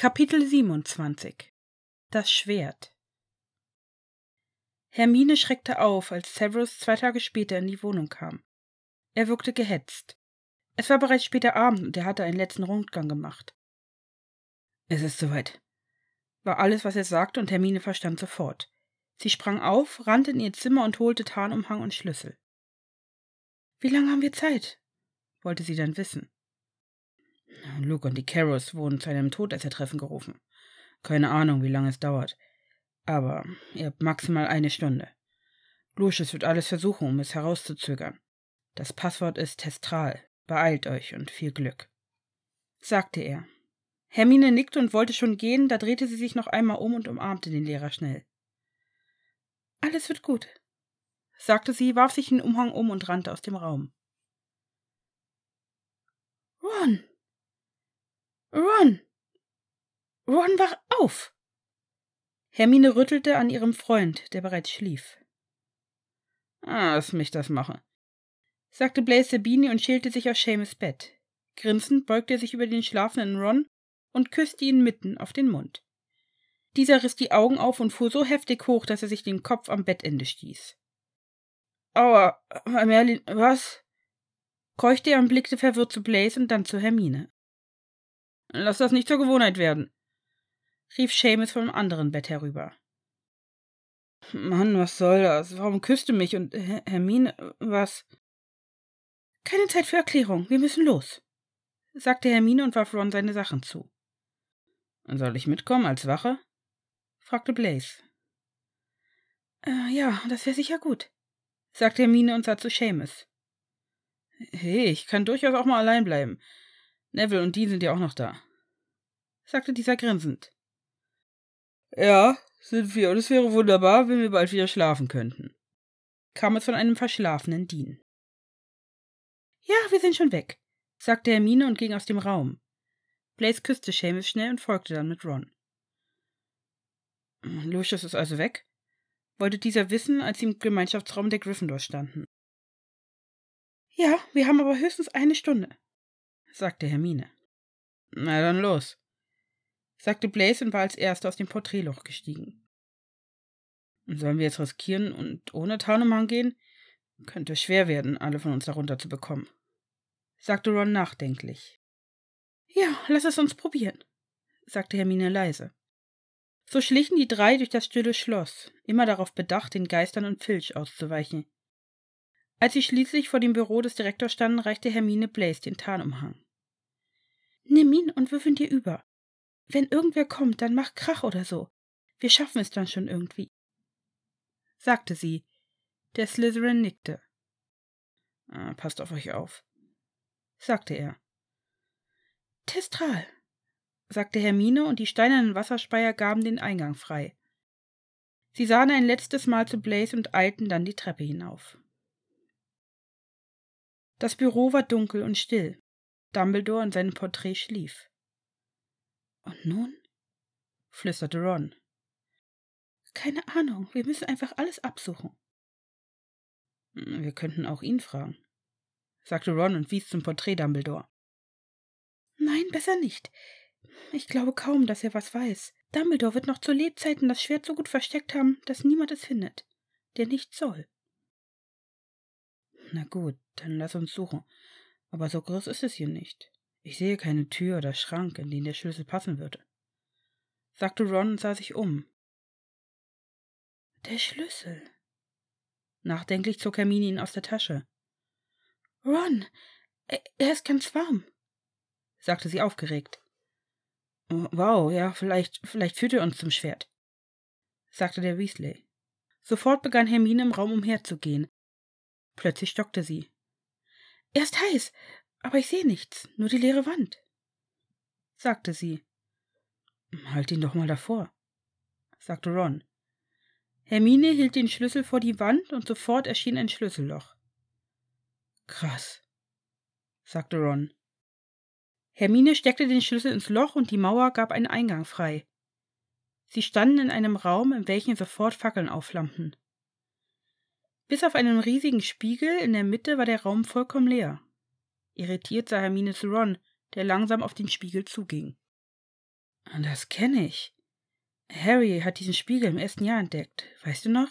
Kapitel 27 Das Schwert Hermine schreckte auf, als Severus zwei Tage später in die Wohnung kam. Er wirkte gehetzt. Es war bereits später Abend und er hatte einen letzten Rundgang gemacht. Es ist soweit, war alles, was er sagte, und Hermine verstand sofort. Sie sprang auf, rannte in ihr Zimmer und holte Tarnumhang und Schlüssel. Wie lange haben wir Zeit? wollte sie dann wissen. Luke und die Carros wurden zu einem Todessertreffen gerufen. Keine Ahnung, wie lange es dauert. Aber ihr habt maximal eine Stunde. Lucius wird alles versuchen, um es herauszuzögern. Das Passwort ist Testral. Beeilt euch und viel Glück. sagte er. Hermine nickte und wollte schon gehen, da drehte sie sich noch einmal um und umarmte den Lehrer schnell. Alles wird gut, sagte sie, warf sich den Umhang um und rannte aus dem Raum. Ron, Ron. Ron, wach auf. Hermine rüttelte an ihrem Freund, der bereits schlief. Ah, lass mich das machen, sagte Blaise Sabini und schälte sich aus Seamus Bett. Grinsend beugte er sich über den schlafenden Ron und küsste ihn mitten auf den Mund. Dieser riss die Augen auf und fuhr so heftig hoch, dass er sich den Kopf am Bettende stieß. Aua, Merlin, was? keuchte er und blickte verwirrt zu Blaze und dann zu Hermine. Lass das nicht zur Gewohnheit werden, rief Seamus vom anderen Bett herüber. Mann, was soll das? Warum küsst du mich und Hermine, was? Keine Zeit für Erklärung, wir müssen los, sagte Hermine und warf Ron seine Sachen zu. Soll ich mitkommen als Wache? fragte Blaze. Äh, ja, das wäre sicher gut, sagte Hermine und sah zu Seamus. Hey, ich kann durchaus auch mal allein bleiben. Neville und Dean sind ja auch noch da, sagte dieser grinsend. Ja, sind wir, und es wäre wunderbar, wenn wir bald wieder schlafen könnten, kam es von einem verschlafenen Dean. Ja, wir sind schon weg, sagte Hermine und ging aus dem Raum. Blaze küsste Seamus schnell und folgte dann mit Ron. Hm, Lucius ist also weg? wollte dieser wissen, als sie im Gemeinschaftsraum der Gryffindor standen. Ja, wir haben aber höchstens eine Stunde, sagte Hermine. Na dann los, sagte Blaze und war als erster aus dem Porträtloch gestiegen. Sollen wir jetzt riskieren und ohne Tarnumhang gehen? Könnte schwer werden, alle von uns darunter zu bekommen, sagte Ron nachdenklich. Ja, lass es uns probieren, sagte Hermine leise. So schlichen die drei durch das stille Schloss, immer darauf bedacht, den Geistern und Filch auszuweichen, als sie schließlich vor dem Büro des Direktors standen, reichte Hermine Blaze den Tarnumhang. Nimm ihn und wirf ihn dir über. Wenn irgendwer kommt, dann mach Krach oder so. Wir schaffen es dann schon irgendwie, sagte sie. Der Slytherin nickte. Ah, passt auf euch auf, sagte er. Testral, sagte Hermine, und die steinernen Wasserspeier gaben den Eingang frei. Sie sahen ein letztes Mal zu Blaze und eilten dann die Treppe hinauf. Das Büro war dunkel und still. Dumbledore in seinem Porträt schlief. Und nun? flüsterte Ron. Keine Ahnung, wir müssen einfach alles absuchen. Wir könnten auch ihn fragen, sagte Ron und wies zum Porträt Dumbledore. Nein, besser nicht. Ich glaube kaum, dass er was weiß. Dumbledore wird noch zu Lebzeiten das Schwert so gut versteckt haben, dass niemand es findet, der nichts soll. Na gut, dann lass uns suchen. Aber so groß ist es hier nicht. Ich sehe keine Tür oder Schrank, in den der Schlüssel passen würde. Sagte Ron und sah sich um. Der Schlüssel. Nachdenklich zog Hermine ihn aus der Tasche. Ron, er ist ganz warm, sagte sie aufgeregt. Oh, wow, ja, vielleicht, vielleicht führt er uns zum Schwert, sagte der Weasley. Sofort begann Hermine im Raum umherzugehen, Plötzlich stockte sie. Er ist heiß, aber ich sehe nichts, nur die leere Wand, sagte sie. Halt ihn doch mal davor, sagte Ron. Hermine hielt den Schlüssel vor die Wand und sofort erschien ein Schlüsselloch. Krass, sagte Ron. Hermine steckte den Schlüssel ins Loch und die Mauer gab einen Eingang frei. Sie standen in einem Raum, in welchem sofort Fackeln aufflammten. Bis auf einen riesigen Spiegel in der Mitte war der Raum vollkommen leer. Irritiert sah Hermine zu Ron, der langsam auf den Spiegel zuging. Das kenne ich. Harry hat diesen Spiegel im ersten Jahr entdeckt, weißt du noch?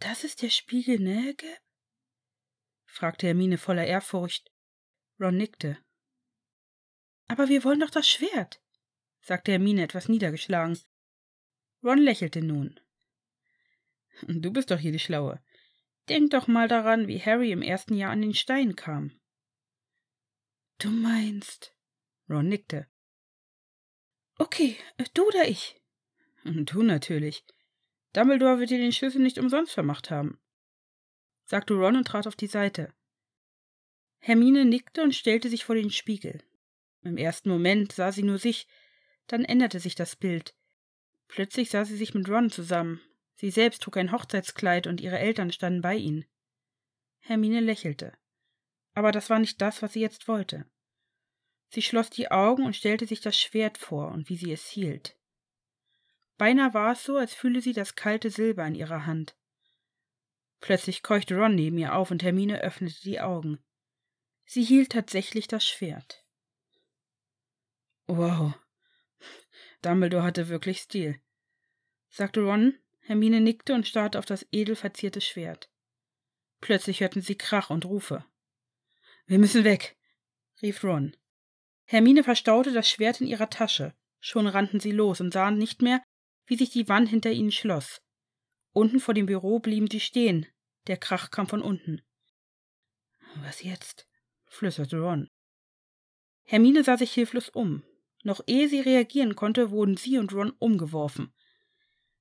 Das ist der Spiegel, ne, Gab? fragte Hermine voller Ehrfurcht. Ron nickte. Aber wir wollen doch das Schwert, sagte Hermine etwas niedergeschlagen. Ron lächelte nun. Du bist doch hier die Schlaue. Denk doch mal daran, wie Harry im ersten Jahr an den Stein kam. Du meinst. Ron nickte. Okay, äh, du oder ich? du natürlich. Dumbledore wird dir den Schlüssel nicht umsonst vermacht haben, sagte Ron und trat auf die Seite. Hermine nickte und stellte sich vor den Spiegel. Im ersten Moment sah sie nur sich, dann änderte sich das Bild. Plötzlich sah sie sich mit Ron zusammen, Sie selbst trug ein Hochzeitskleid und ihre Eltern standen bei ihnen. Hermine lächelte. Aber das war nicht das, was sie jetzt wollte. Sie schloss die Augen und stellte sich das Schwert vor und wie sie es hielt. Beinahe war es so, als fühle sie das kalte Silber in ihrer Hand. Plötzlich keuchte Ron neben ihr auf und Hermine öffnete die Augen. Sie hielt tatsächlich das Schwert. Wow. Dumbledore hatte wirklich Stil, sagte Ron Hermine nickte und starrte auf das edel verzierte Schwert. Plötzlich hörten sie Krach und Rufe. Wir müssen weg, rief Ron. Hermine verstaute das Schwert in ihrer Tasche. Schon rannten sie los und sahen nicht mehr, wie sich die Wand hinter ihnen schloss. Unten vor dem Büro blieben sie stehen. Der Krach kam von unten. Was jetzt? flüsterte Ron. Hermine sah sich hilflos um. Noch ehe sie reagieren konnte, wurden sie und Ron umgeworfen.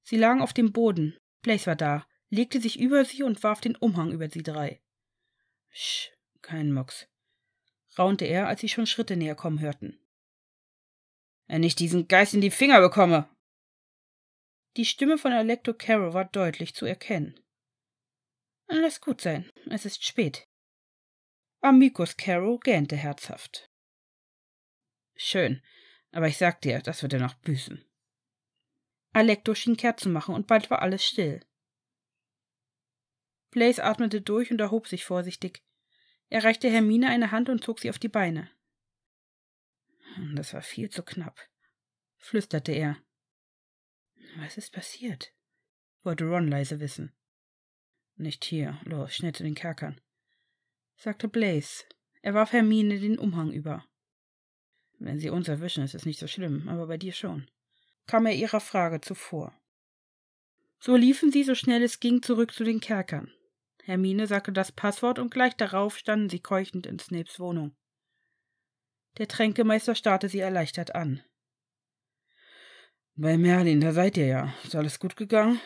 Sie lagen auf dem Boden. Blaze war da, legte sich über sie und warf den Umhang über sie drei. Sch, kein Mox, raunte er, als sie schon Schritte näher kommen hörten. Wenn ich diesen Geist in die Finger bekomme! Die Stimme von Electro Caro war deutlich zu erkennen. Lass gut sein, es ist spät. Amicus Caro gähnte herzhaft. Schön, aber ich sag dir, das wird er noch büßen. Alecto schien kehrt zu machen, und bald war alles still. Blaze atmete durch und erhob sich vorsichtig. Er reichte Hermine eine Hand und zog sie auf die Beine. Hm, das war viel zu knapp, flüsterte er. Was ist passiert? wollte Ron leise wissen. Nicht hier, los, schnell zu den Kerkern, sagte Blaze. Er warf Hermine den Umhang über. Wenn sie uns erwischen, ist es nicht so schlimm, aber bei dir schon kam er ihrer Frage zuvor. So liefen sie so schnell es ging zurück zu den Kerkern. Hermine sagte das Passwort und gleich darauf standen sie keuchend in Snapes Wohnung. Der Tränkemeister starrte sie erleichtert an. Bei Merlin, da seid ihr ja. Ist alles gut gegangen?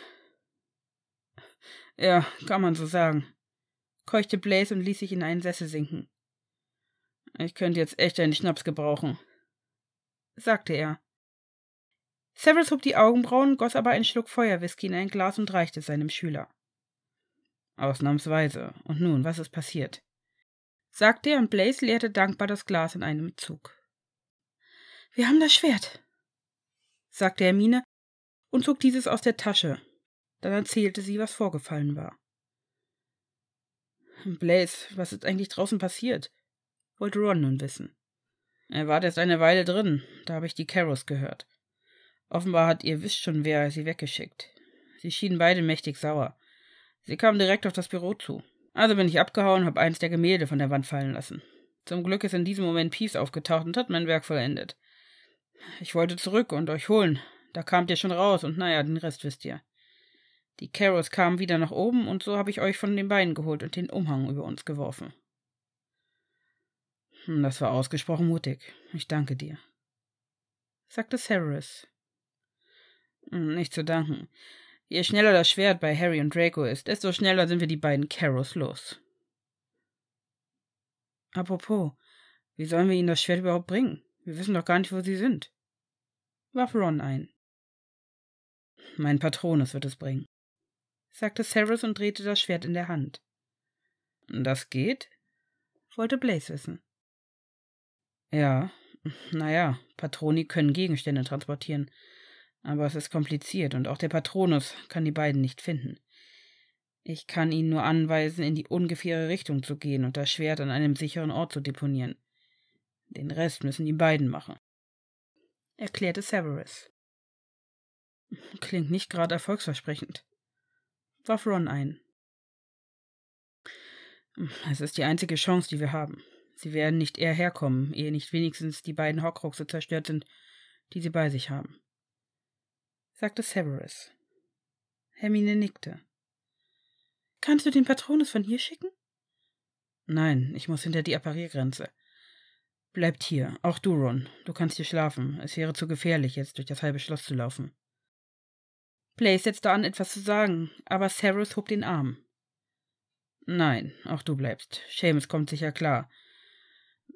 Ja, kann man so sagen, keuchte Blaze und ließ sich in einen Sessel sinken. Ich könnte jetzt echt einen Schnaps gebrauchen, sagte er Severus hob die Augenbrauen, goss aber einen Schluck Feuerwhisky in ein Glas und reichte es seinem Schüler. Ausnahmsweise. Und nun, was ist passiert? sagte er und Blaze leerte dankbar das Glas in einem Zug. Wir haben das Schwert, sagte Hermine und zog dieses aus der Tasche. Dann erzählte sie, was vorgefallen war. Blaze, was ist eigentlich draußen passiert? wollte Ron nun wissen. Er war erst eine Weile drin, da habe ich die Caros gehört. Offenbar hat ihr wisst schon wer sie weggeschickt. Sie schienen beide mächtig sauer. Sie kamen direkt auf das Büro zu. Also bin ich abgehauen, und habe eins der Gemälde von der Wand fallen lassen. Zum Glück ist in diesem Moment Peace aufgetaucht und hat mein Werk vollendet. Ich wollte zurück und euch holen. Da kamt ihr schon raus und naja, den Rest wisst ihr. Die Carrots kamen wieder nach oben und so habe ich euch von den Beinen geholt und den Umhang über uns geworfen. Hm, das war ausgesprochen mutig. Ich danke dir, sagte Ceres. Hm, nicht zu danken. Je schneller das Schwert bei Harry und Draco ist, desto schneller sind wir die beiden Carrows los. Apropos, wie sollen wir ihnen das Schwert überhaupt bringen? Wir wissen doch gar nicht, wo sie sind. Warf Ron ein. Mein Patronus wird es bringen, sagte Severus und drehte das Schwert in der Hand. Das geht? wollte Blaze wissen. Ja, naja, Patroni können Gegenstände transportieren. Aber es ist kompliziert und auch der Patronus kann die beiden nicht finden. Ich kann ihnen nur anweisen, in die ungefähre Richtung zu gehen und das Schwert an einem sicheren Ort zu deponieren. Den Rest müssen die beiden machen. Erklärte Severus. Klingt nicht gerade erfolgsversprechend. Warf Ron ein. Es ist die einzige Chance, die wir haben. Sie werden nicht eher herkommen, ehe nicht wenigstens die beiden Horcruxe zerstört sind, die sie bei sich haben sagte Severus. Hermine nickte. Kannst du den Patronus von hier schicken? Nein, ich muss hinter die Appariergrenze. Bleibt hier, auch du, Ron. Du kannst hier schlafen. Es wäre zu gefährlich, jetzt durch das halbe Schloss zu laufen. Blaze setzte an, etwas zu sagen, aber Severus hob den Arm. Nein, auch du bleibst. Seamus kommt sicher klar.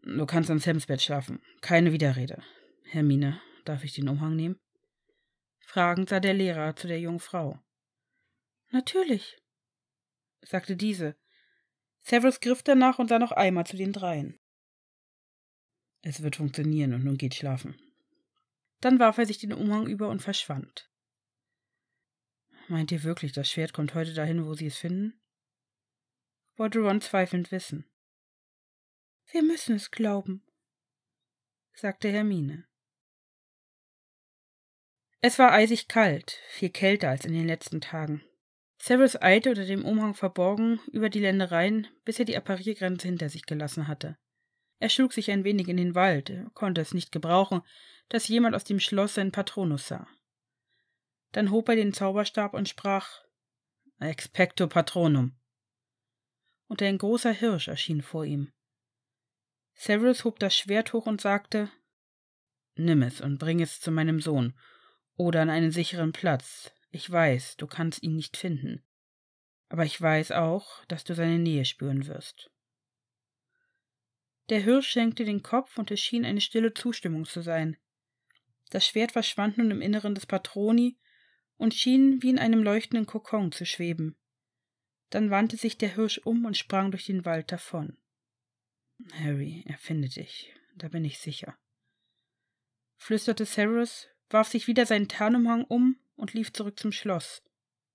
Du kannst an Sams Bett schlafen. Keine Widerrede. Hermine, darf ich den Umhang nehmen? Fragend sah der Lehrer zu der jungen Frau. Natürlich, sagte diese. Severus griff danach und sah noch einmal zu den dreien. Es wird funktionieren und nun geht schlafen. Dann warf er sich den Umhang über und verschwand. Meint ihr wirklich, das Schwert kommt heute dahin, wo sie es finden? wollte Ron zweifelnd wissen. Wir müssen es glauben, sagte Hermine. Es war eisig kalt, viel kälter als in den letzten Tagen. Severus eilte unter dem Umhang verborgen über die Ländereien, bis er die Appariergrenze hinter sich gelassen hatte. Er schlug sich ein wenig in den Wald, konnte es nicht gebrauchen, dass jemand aus dem Schloss seinen Patronus sah. Dann hob er den Zauberstab und sprach Expecto Patronum. Und ein großer Hirsch erschien vor ihm. Severus hob das Schwert hoch und sagte Nimm es und bring es zu meinem Sohn oder an einen sicheren Platz. Ich weiß, du kannst ihn nicht finden. Aber ich weiß auch, dass du seine Nähe spüren wirst. Der Hirsch schenkte den Kopf und es schien eine stille Zustimmung zu sein. Das Schwert verschwand nun im Inneren des Patroni und schien wie in einem leuchtenden Kokon zu schweben. Dann wandte sich der Hirsch um und sprang durch den Wald davon. Harry, er findet dich, da bin ich sicher, flüsterte Cyrus, warf sich wieder seinen Tarnumhang um und lief zurück zum Schloss,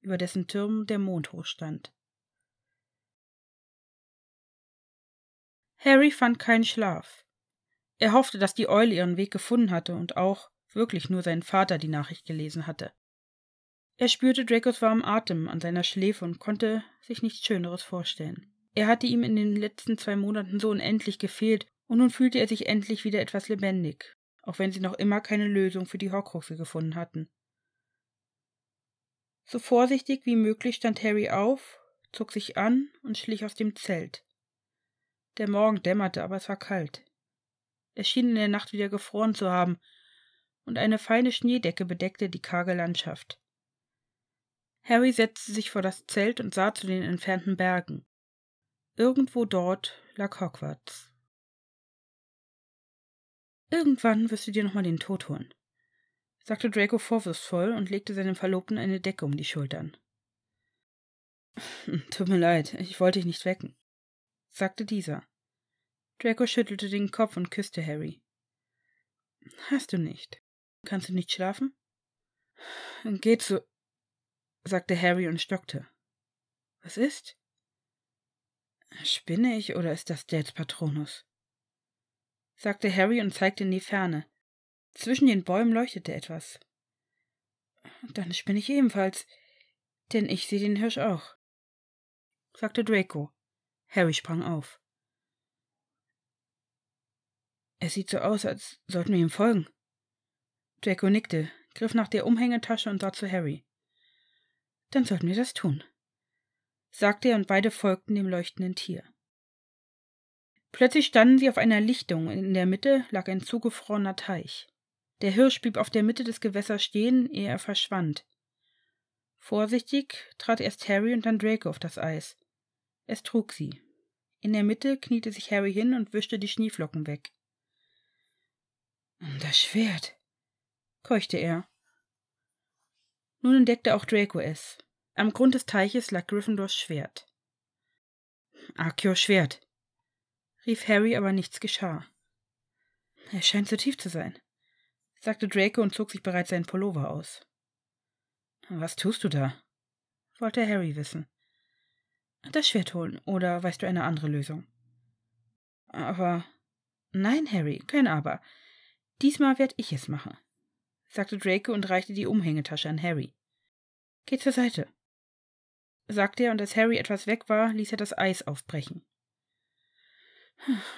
über dessen Türmen der Mond hochstand. Harry fand keinen Schlaf. Er hoffte, dass die Eule ihren Weg gefunden hatte und auch wirklich nur sein Vater die Nachricht gelesen hatte. Er spürte Dracos warmen Atem an seiner Schläfe und konnte sich nichts Schöneres vorstellen. Er hatte ihm in den letzten zwei Monaten so unendlich gefehlt, und nun fühlte er sich endlich wieder etwas lebendig, auch wenn sie noch immer keine Lösung für die Horcruxe gefunden hatten. So vorsichtig wie möglich stand Harry auf, zog sich an und schlich aus dem Zelt. Der Morgen dämmerte, aber es war kalt. Es schien in der Nacht wieder gefroren zu haben, und eine feine Schneedecke bedeckte die karge Landschaft. Harry setzte sich vor das Zelt und sah zu den entfernten Bergen. Irgendwo dort lag Hogwarts. Irgendwann wirst du dir nochmal den Tod holen, sagte Draco vorwurfsvoll und legte seinem Verlobten eine Decke um die Schultern. Hm, tut mir leid, ich wollte dich nicht wecken, sagte dieser. Draco schüttelte den Kopf und küsste Harry. Hast du nicht. Kannst du nicht schlafen? Geh zu, sagte Harry und stockte. Was ist? Spinne ich oder ist das Dads Patronus? sagte Harry und zeigte in die Ferne. Zwischen den Bäumen leuchtete etwas. Dann spinne ich ebenfalls, denn ich sehe den Hirsch auch, sagte Draco. Harry sprang auf. Es sieht so aus, als sollten wir ihm folgen. Draco nickte, griff nach der Umhängetasche und sah zu Harry. Dann sollten wir das tun, sagte er, und beide folgten dem leuchtenden Tier. Plötzlich standen sie auf einer Lichtung, in der Mitte lag ein zugefrorener Teich. Der Hirsch blieb auf der Mitte des Gewässers stehen, ehe er verschwand. Vorsichtig trat erst Harry und dann Draco auf das Eis. Es trug sie. In der Mitte kniete sich Harry hin und wischte die Schneeflocken weg. Das Schwert, keuchte er. Nun entdeckte auch Draco es. Am Grund des Teiches lag Gryffindors Schwert. Arcios Schwert, rief Harry, aber nichts geschah. Er scheint zu tief zu sein, sagte Draco und zog sich bereits seinen Pullover aus. Was tust du da? wollte Harry wissen. Das Schwert holen, oder weißt du eine andere Lösung? Aber. Nein, Harry, kein Aber. Diesmal werde ich es machen, sagte Draco und reichte die Umhängetasche an Harry. Geh zur Seite, sagte er, und als Harry etwas weg war, ließ er das Eis aufbrechen.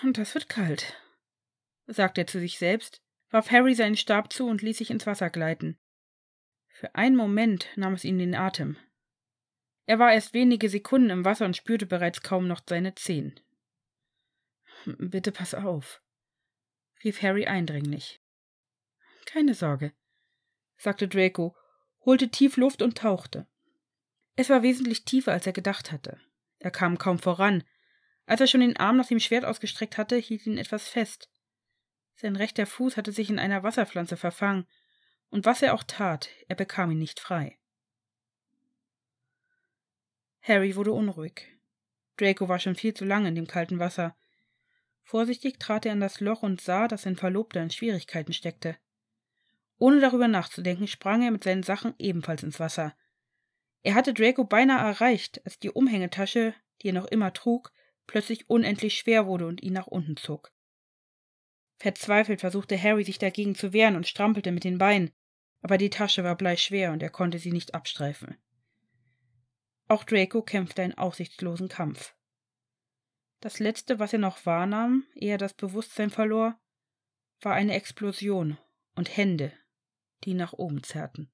Und das wird kalt, sagte er zu sich selbst, warf Harry seinen Stab zu und ließ sich ins Wasser gleiten. Für einen Moment nahm es ihm den Atem. Er war erst wenige Sekunden im Wasser und spürte bereits kaum noch seine Zehen. Bitte pass auf, rief Harry eindringlich. Keine Sorge, sagte Draco, holte tief Luft und tauchte. Es war wesentlich tiefer, als er gedacht hatte. Er kam kaum voran, als er schon den Arm nach dem Schwert ausgestreckt hatte, hielt ihn etwas fest. Sein rechter Fuß hatte sich in einer Wasserpflanze verfangen, und was er auch tat, er bekam ihn nicht frei. Harry wurde unruhig. Draco war schon viel zu lange in dem kalten Wasser. Vorsichtig trat er in das Loch und sah, dass sein Verlobter in Schwierigkeiten steckte. Ohne darüber nachzudenken, sprang er mit seinen Sachen ebenfalls ins Wasser. Er hatte Draco beinahe erreicht, als die Umhängetasche, die er noch immer trug, plötzlich unendlich schwer wurde und ihn nach unten zog. Verzweifelt versuchte Harry sich dagegen zu wehren und strampelte mit den Beinen, aber die Tasche war bleischwer und er konnte sie nicht abstreifen. Auch Draco kämpfte einen aussichtslosen Kampf. Das letzte, was er noch wahrnahm, ehe er das Bewusstsein verlor, war eine Explosion und Hände, die ihn nach oben zerrten.